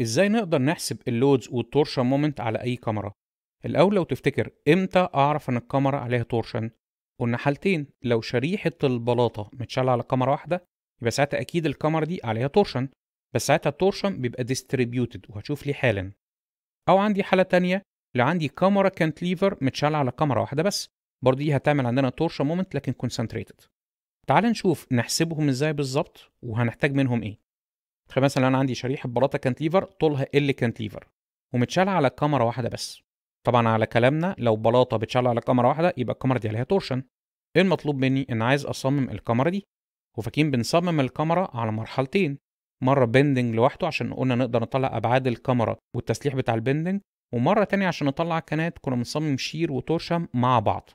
ازاي نقدر نحسب اللودز والتورشن مومنت على اي كاميرا الاول لو تفتكر امتى اعرف ان الكاميرا عليها تورشن قلنا حالتين لو شريحه البلاطه متشال على كاميرا واحده يبقى ساعتها اكيد الكاميرا دي عليها تورشن بس ساعتها التورشن بيبقى ديستريبيوتد وهتشوف ليه حالا او عندي حاله تانية لو عندي كاميرا كانت ليفر متشال على كاميرا واحده بس برضه دي هتعمل عندنا تورشن مومنت لكن كونسنتريتد تعال نشوف نحسبهم ازاي بالظبط وهنحتاج منهم ايه تخيل مثلا انا عندي شريحه براطه كانتليفر طولها ال كانتليفر ومتشال على كاميرا واحده بس طبعا على كلامنا لو بلاطه بتشال على كاميرا واحده يبقى الكاميرا دي عليها تورشن ايه المطلوب مني ان عايز اصمم الكاميرا دي وفاكرين بنصمم الكاميرا على مرحلتين مره بندنج لوحده عشان قلنا نقدر نطلع ابعاد الكاميرا والتسليح بتاع البندنج ومره تانية عشان نطلع كنات كنا بنصمم شير وتورشن مع بعض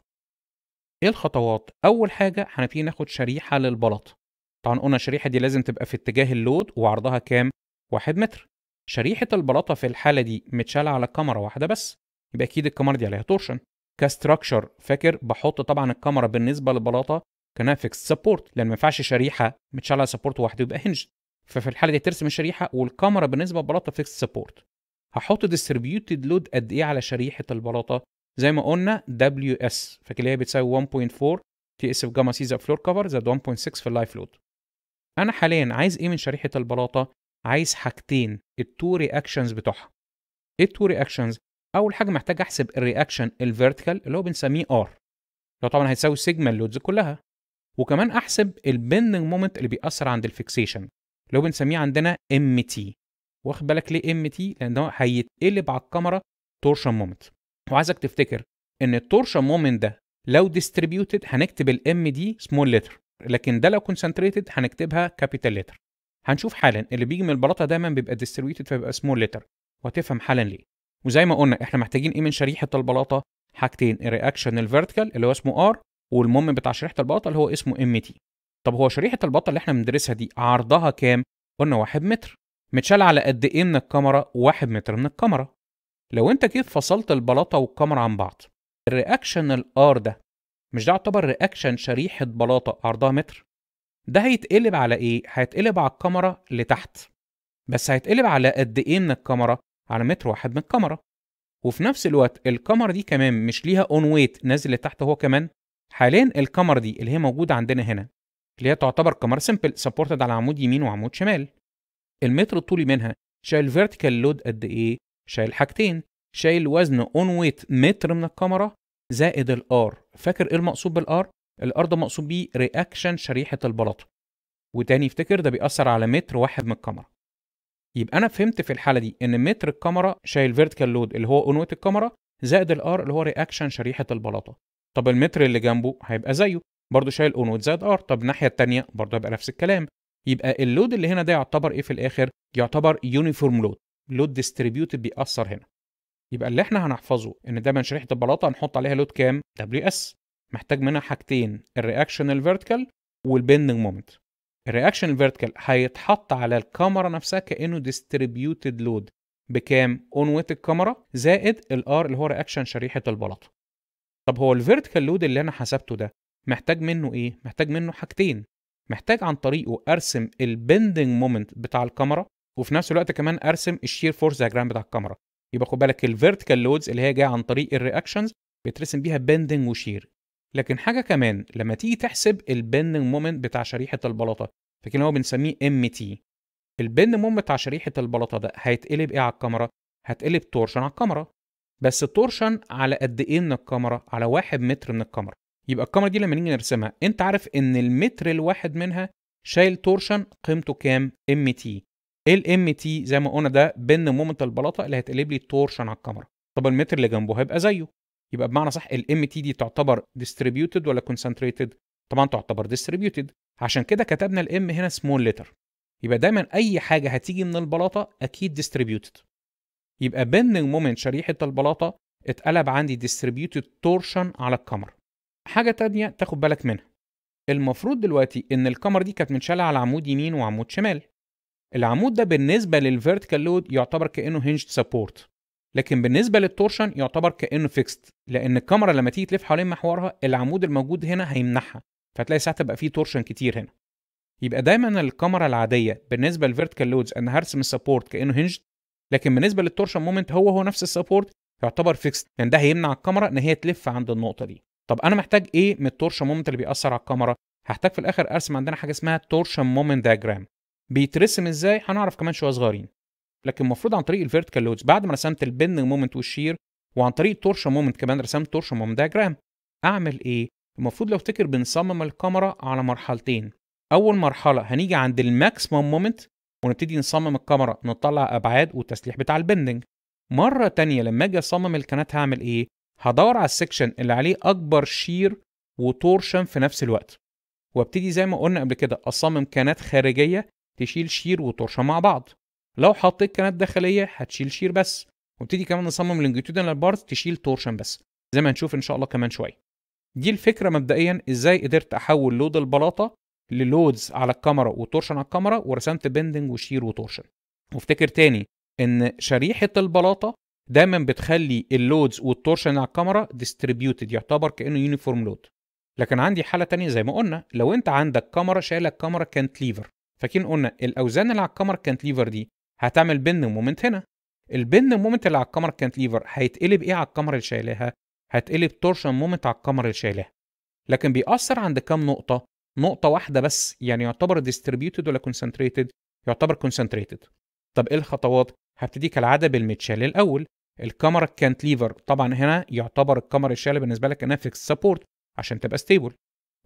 ايه الخطوات اول حاجه هنبتدي ناخد شريحه للبلاطه طبعا قلنا الشريحه دي لازم تبقى في اتجاه اللود وعرضها كام 1 متر شريحه البلاطه في الحاله دي متشاله على كاميرا واحده بس يبقى اكيد الكاميرا دي عليها تورشن كاستراكشر فاكر بحط طبعا الكاميرا بالنسبه للبلاطه كانها فيكس سبورت لان ما ينفعش شريحه متشاله على سبورت واحد يبقى هنج ففي الحاله دي ترسم الشريحه والكاميرا بالنسبه للبلاطه فيكس سبورت هحط ديستريبيوتد لود قد ايه على شريحه البلاطه زي ما قلنا دبليو اس فاكر اللي هي بتساوي 1.4 تي اس في جاما سي فلور كفر زائد 1.6 في اللايف لود انا حاليا عايز ايه من شريحه البلاطه عايز حاجتين التو رياكشنز بتوعها ايه التو رياكشنز اول حاجه محتاج احسب الرياكشن الفيرتيكال اللي هو بنسميه ار هو طبعا هيساوي سيجما اللودز كلها وكمان احسب البندنج مومنت اللي بيأثر عند الفيكسيشن اللي هو بنسميه عندنا ام تي واخد بالك ليه ام تي لان ده هيتقلب على الكاميرا تورشن مومنت وعايزك تفتكر ان التورشن مومنت ده لو ديستريبيوتد هنكتب الام دي سمول لتر لكن ده لو كونسنتريتد هنكتبها كابيتال لتر هنشوف حالا اللي بيجي من البلاطه دايما بيبقى ديستريبيوتد فبيبقى سمول لتر وهتفهم حالا ليه وزي ما قلنا احنا محتاجين ايه من شريحه البلاطه حاجتين الرياكشن الفيرتيكال اللي هو اسمه ار والمهم بتاع شريحه البلاطه اللي هو اسمه ام تي طب هو شريحه البلاطه اللي احنا بندرسها دي عرضها كام قلنا 1 متر متشال على قد ايه من الكاميرا 1 متر من الكاميرا لو انت كيف فصلت البلاطه والكاميرا عن بعض الرياكشن الار ده مش ده يعتبر رياكشن شريحه بلاطه عرضها متر ده هيتقلب على ايه هيتقلب على الكاميرا لتحت بس هيتقلب على قد ايه من الكاميرا على متر واحد من الكاميرا وفي نفس الوقت الكاميرا دي كمان مش ليها اون ويت نازل لتحت هو كمان حاليا الكاميرا دي اللي هي موجوده عندنا هنا اللي هي تعتبر كاميرا سمبل سبورتد على عمود يمين وعمود شمال المتر الطولي منها شايل فيرتيكال لود قد ايه شايل حاجتين شايل وزن اون ويت متر من الكاميرا زائد الار فاكر ايه المقصود بالار الار ده مقصود بيه رياكشن شريحه البلاطه وتاني افتكر ده بيأثر على متر واحد من الكاميرا يبقى انا فهمت في الحاله دي ان متر الكاميرا شايل فيرتيكال لود اللي هو اونوت الكاميرا زائد الار اللي هو رياكشن شريحه البلاطه طب المتر اللي جنبه هيبقى زيه برضه شايل اونوت زائد ار طب الناحيه الثانيه برضه هيبقى نفس الكلام يبقى اللود اللي هنا ده يعتبر ايه في الاخر يعتبر يونيفورم لود لود ديستريبيوتد بيأثر هنا يبقى اللي احنا هنحفظه ان دايما شريحه البلاطه هنحط عليها لود كام دبليو اس محتاج منها حاجتين الرياكشن الفيرتيكال والبندنج مومنت الرياكشن الفيرتيكال هيتحط على الكاميرا نفسها كانه ديستريبيوتد لود بكام اون ويت الكاميرا زائد الار اللي هو رياكشن شريحه البلاطه طب هو الفيرتيكال لود اللي انا حسبته ده محتاج منه ايه محتاج منه حاجتين محتاج عن طريقه ارسم البندنج مومنت بتاع الكاميرا وفي نفس الوقت كمان ارسم الشير فورس دياجرام بتاع الكاميرا يبقى خد بالك الفيرتيكال لودز اللي هي جايه عن طريق الرياكشنز بيترسم بيها بندنج وشير لكن حاجه كمان لما تيجي تحسب البندنج مومنت بتاع شريحه البلاطه فكان هو بنسميه ام تي البند مومنت بتاع شريحه البلاطه ده هيتقلب ايه على الكاميرا هتقلب تورشن على الكاميرا بس التورشن على قد ايه من الكاميرا على واحد متر من الكاميرا يبقى الكاميرا دي لما نيجي نرسمها انت عارف ان المتر الواحد منها شايل تورشن قيمته كام ام تي ال ام تي زي ما قلنا ده بن مومنت البلاطه اللي هتقلب لي التورشن على الكاميرا طب المتر اللي جنبه هيبقى زيه يبقى بمعنى صح ال ام تي دي تعتبر ديستريبيوتد ولا كونسنتريتد طبعا تعتبر ديستريبيوتد عشان كده كتبنا الام هنا سمول لتر يبقى دايما اي حاجه هتيجي من البلاطه اكيد ديستريبيوتد يبقى بن مومنت شريحه البلاطه اتقلب عندي ديستريبيوتد تورشن على الكاميرا حاجه تانية تاخد بالك منها المفروض دلوقتي ان الكاميرا دي كانت متشاله على عمود يمين وعمود شمال العمود ده بالنسبه للفيرتيكال لود يعتبر كانه هنج سبورت لكن بالنسبه للتورشن يعتبر كانه فيكست لان الكاميرا لما تيجي تلف حوالين محورها العمود الموجود هنا هيمنعها فتلاقي ساعتها بقى فيه تورشن كتير هنا يبقى دايما الكاميرا العاديه بالنسبه للفيرتيكال لودز انا هرسم السبورت كانه هنج لكن بالنسبه للتورشن مومنت هو هو نفس السبورت يعتبر فيكست لان يعني ده هيمنع الكاميرا ان هي تلف عند النقطه دي طب انا محتاج ايه من التورشن مومنت اللي بيأثر على الكاميرا هحتاج في الاخر ارسم عندنا حاجه اسمها تورشن مومنت دياجرام بيترسم ازاي هنعرف كمان شويه صغيرين لكن المفروض عن طريق الفيرتيكال لودز بعد ما رسمت البن مومنت والشير وعن طريق التورشن مومنت كمان رسمت تورشن مومنت دايجرام اعمل ايه المفروض لو افتكر بنصمم الكاميرا على مرحلتين اول مرحله هنيجي عند الماكسيمم مومنت ونبتدي نصمم الكاميرا نطلع ابعاد والتسليح بتاع البندنج مره تانية لما اجي اصمم الكنات هعمل ايه هدور على السكشن اللي عليه اكبر شير وتورشن في نفس الوقت وابتدي زي ما قلنا قبل كده اصمم كانات خارجيه تشيل شير وطرشه مع بعض لو حطيت كانت داخليه هتشيل شير بس وابتدي كمان نصمم لونجيتودينال بارت تشيل تورشن بس زي ما هنشوف ان شاء الله كمان شويه دي الفكره مبدئيا ازاي قدرت احول لود البلاطه للودز على الكاميرا وتورشن على الكاميرا ورسمت بندنج وشير وتورشن وافتكر تاني ان شريحه البلاطه دايما بتخلي اللودز والتورشن على الكاميرا ديستريبيوتد يعتبر كانه يونيفورم لود لكن عندي حاله تانية زي ما قلنا لو انت عندك كاميرا شايله الكاميرا ليفر فاكرين قلنا الاوزان اللي على الكامر كانت ليفر دي هتعمل بن مومنت هنا البن مومنت اللي على الكامر كانت ليفر هيتقلب ايه على الكامر اللي شايلاها هتقلب تورشن مومنت على الكامر اللي شايلاها لكن بيأثر عند كام نقطه نقطه واحده بس يعني يعتبر ديستريبيوتد ولا كونسنتريتد يعتبر كونسنتريتد طب ايه الخطوات هبتدي كالعاده بالمتشال الاول الكاميرا كانت ليفر طبعا هنا يعتبر الكاميرا الشاله بالنسبه لك انها فيكس سبورت عشان تبقى ستيبل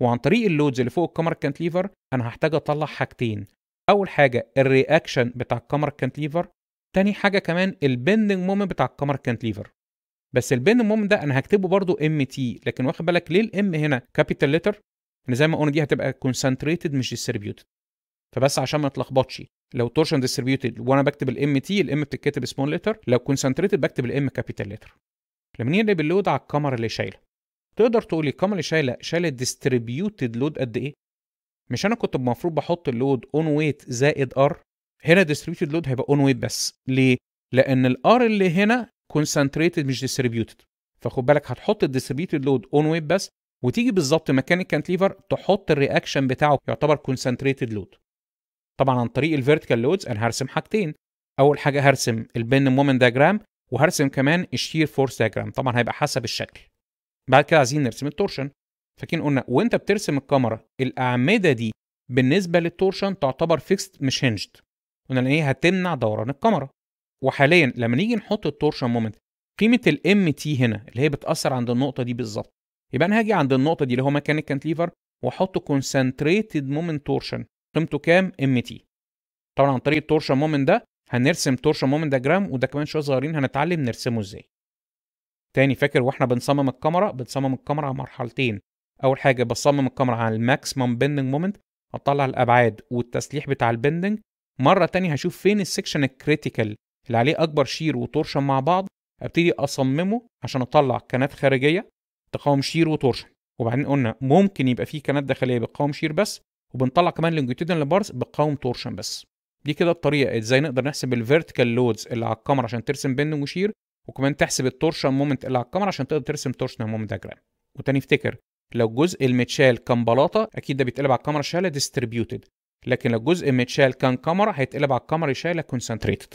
وعن طريق اللودز اللي فوق الكاميرا كانتليفر انا هحتاج اطلع حاجتين اول حاجه الرياكشن بتاع الكاميرا كانتليفر تاني حاجه كمان البندنج مومنت بتاع الكاميرا كانتليفر بس البندنج مومنت ده انا هكتبه برضو ام تي لكن واخد بالك ليه الام هنا كابيتال ليتر ان زي ما قلنا دي هتبقى كونسنتريتد مش ديستريبيوتد فبس عشان ما نتلخبطش لو تورشن ديستريبيوتد وانا بكتب الام تي الام بتتكتب سمول لتر لو كونسنتريتد بكتب الام كابيتال لتر لما نقلب اللود على الكاميرا اللي شايله تقدر تقول لي شايله شايله ديستريبيوتد لود قد ايه مش انا كنت المفروض بحط اللود اون ويت زائد ار هنا ديستريبيوتد لود هيبقى اون ويت بس ليه لان الار اللي هنا كونسنتريتد مش ديستريبيوتد فخد بالك هتحط الديستريبيوتد لود اون ويت بس وتيجي بالظبط مكان الكانتليفر تحط الرياكشن بتاعه يعتبر كونسنتريتد لود طبعا عن طريق الفيرتيكال لودز انا هرسم حاجتين اول حاجه هرسم البن مومنت دياجرام وهرسم كمان الشير فورس دياجرام طبعا هيبقى حسب الشكل بعد كده عايزين نرسم التورشن فاكرين قلنا وانت بترسم الكاميرا الاعمده دي بالنسبه للتورشن تعتبر فيكست مش هنجد قلنا هي هتمنع دوران الكاميرا وحاليا لما نيجي نحط التورشن مومنت قيمه الام تي هنا اللي هي بتاثر عند النقطه دي بالظبط يبقى انا هاجي عند النقطه دي اللي هو مكان الكانتليفر واحط كونسنتريتد مومنت تورشن قيمته كام ام تي طبعا عن طريق التورشن مومنت ده هنرسم تورشن مومنت جرام وده كمان شويه صغيرين هنتعلم نرسمه ازاي تاني فاكر واحنا بنصمم الكاميرا بنصمم الكاميرا على مرحلتين اول حاجه بصمم الكاميرا على الماكسيمم بندنج مومنت هطلع الابعاد والتسليح بتاع البندنج مره تانية هشوف فين السكشن الكريتيكال اللي عليه اكبر شير وتورشن مع بعض ابتدي اصممه عشان اطلع كنات خارجيه تقاوم شير وتورشن وبعدين قلنا ممكن يبقى فيه كنات داخليه بتقاوم شير بس وبنطلع كمان لونجيتودنال بارز بتقاوم تورشن بس دي كده الطريقه ازاي نقدر نحسب الفيرتيكال لودز اللي على الكاميرا عشان ترسم بندنج وشير وكمان تحسب التورشن مومنت اللي على الكاميرا عشان تقدر ترسم تورشن مومنت دياجرام وتاني افتكر لو الجزء المتشال كان بلاطه اكيد ده بيتقلب على الكاميرا شاله ديستريبيوتد لكن لو الجزء المتشال كان كاميرا هيتقلب على الكاميرا شاله كونسنتريتد